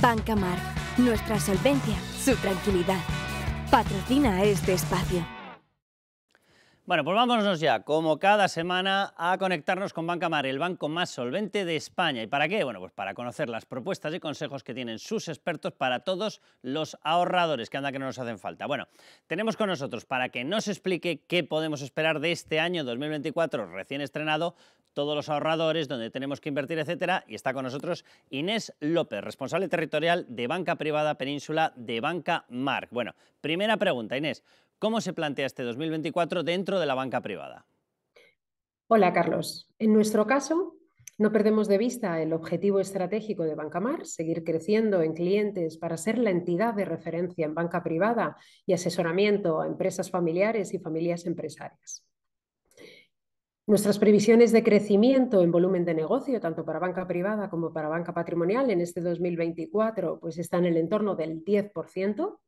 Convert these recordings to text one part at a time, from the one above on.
Banca Mar, nuestra solvencia, su tranquilidad. Patrocina este espacio. Bueno, pues vámonos ya, como cada semana, a conectarnos con Banca Mar, el banco más solvente de España. ¿Y para qué? Bueno, pues para conocer las propuestas y consejos que tienen sus expertos para todos los ahorradores, que anda que no nos hacen falta. Bueno, tenemos con nosotros, para que nos explique qué podemos esperar de este año 2024 recién estrenado, todos los ahorradores, donde tenemos que invertir, etcétera. Y está con nosotros Inés López, responsable territorial de Banca Privada Península de Banca Mar. Bueno, primera pregunta, Inés. ¿Cómo se plantea este 2024 dentro de la banca privada? Hola, Carlos. En nuestro caso, no perdemos de vista el objetivo estratégico de Banca Mar, seguir creciendo en clientes para ser la entidad de referencia en banca privada y asesoramiento a empresas familiares y familias empresarias. Nuestras previsiones de crecimiento en volumen de negocio, tanto para banca privada como para banca patrimonial en este 2024, pues están en el entorno del 10%,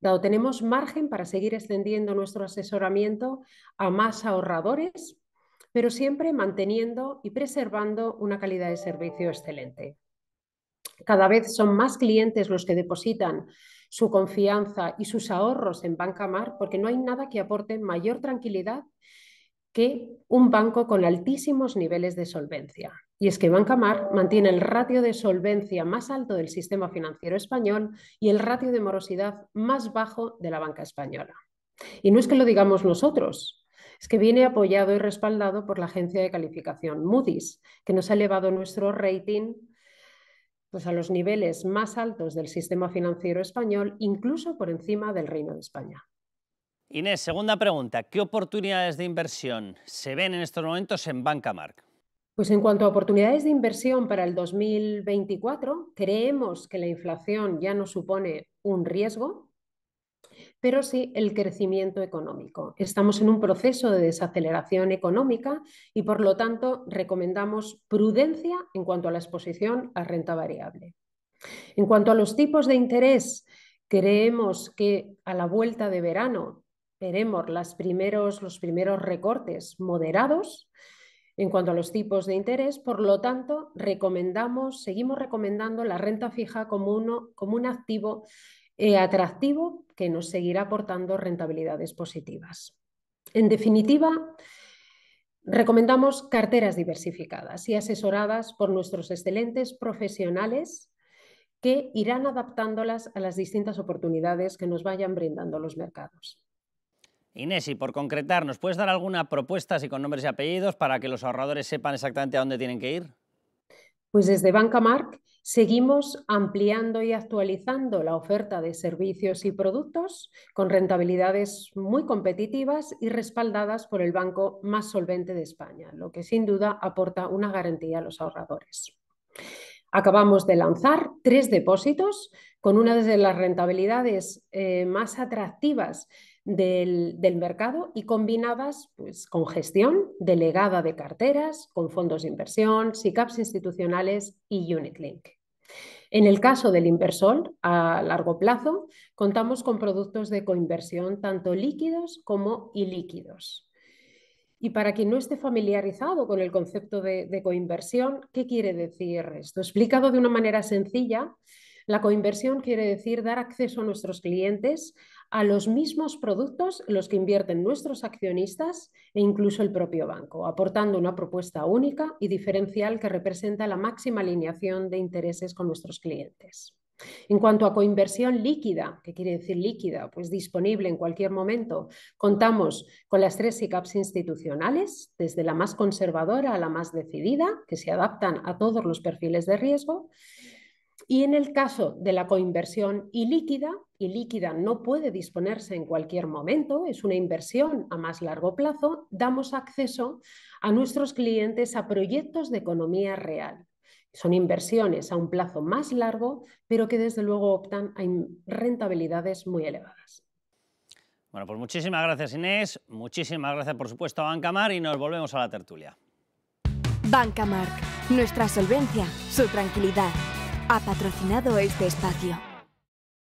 dado tenemos margen para seguir extendiendo nuestro asesoramiento a más ahorradores, pero siempre manteniendo y preservando una calidad de servicio excelente. Cada vez son más clientes los que depositan su confianza y sus ahorros en Banca Mar porque no hay nada que aporte mayor tranquilidad un banco con altísimos niveles de solvencia. Y es que Mar mantiene el ratio de solvencia más alto del sistema financiero español y el ratio de morosidad más bajo de la banca española. Y no es que lo digamos nosotros, es que viene apoyado y respaldado por la agencia de calificación Moody's, que nos ha elevado nuestro rating pues, a los niveles más altos del sistema financiero español, incluso por encima del Reino de España. Inés, segunda pregunta. ¿Qué oportunidades de inversión se ven en estos momentos en Banca Mark? Pues en cuanto a oportunidades de inversión para el 2024, creemos que la inflación ya no supone un riesgo, pero sí el crecimiento económico. Estamos en un proceso de desaceleración económica y por lo tanto recomendamos prudencia en cuanto a la exposición a renta variable. En cuanto a los tipos de interés, creemos que a la vuelta de verano veremos los primeros recortes moderados en cuanto a los tipos de interés. Por lo tanto, recomendamos, seguimos recomendando la renta fija como, un activo eh, atractivo que nos seguirá aportando rentabilidades positivas. En definitiva, recomendamos carteras diversificadas y asesoradas por nuestros excelentes profesionales que irán adaptándolas a las distintas oportunidades que nos vayan brindando los mercados. Inés, y por concretar, ¿nos puedes dar alguna propuesta y con nombres y apellidos para que los ahorradores sepan exactamente a dónde tienen que ir? Pues desde Banca Mark seguimos ampliando y actualizando la oferta de servicios y productos con rentabilidades muy competitivas y respaldadas por el banco más solvente de España, lo que sin duda aporta una garantía a los ahorradores. Acabamos de lanzar tres depósitos con una de las rentabilidades eh, más atractivas del, mercado y combinadas pues, con gestión delegada de carteras, con fondos de inversión, SICAPs institucionales y Unitlink. En el caso del inversor a largo plazo, contamos con productos de coinversión tanto líquidos como ilíquidos. Y para quien no esté familiarizado con el concepto de coinversión, ¿qué quiere decir esto? Explicado de una manera sencilla, la coinversión quiere decir dar acceso a nuestros clientes a los mismos productos en los que invierten nuestros accionistas e incluso el propio banco, aportando una propuesta única y diferencial que representa la máxima alineación de intereses con nuestros clientes. En cuanto a coinversión líquida, que quiere decir líquida? Pues disponible en cualquier momento. Contamos con las tres SICAPs institucionales, desde la más conservadora a la más decidida, que se adaptan a todos los perfiles de riesgo. Y en el caso de la coinversión ilíquida, ilíquida no puede disponerse en cualquier momento, es una inversión a más largo plazo, damos acceso a nuestros clientes a proyectos de economía real. Son inversiones a un plazo más largo, pero que desde luego optan a rentabilidades muy elevadas. Bueno, pues muchísimas gracias Inés, muchísimas gracias por supuesto a Bancamar y nos volvemos a la tertulia. Mar. nuestra solvencia, su tranquilidad ha patrocinado este espacio.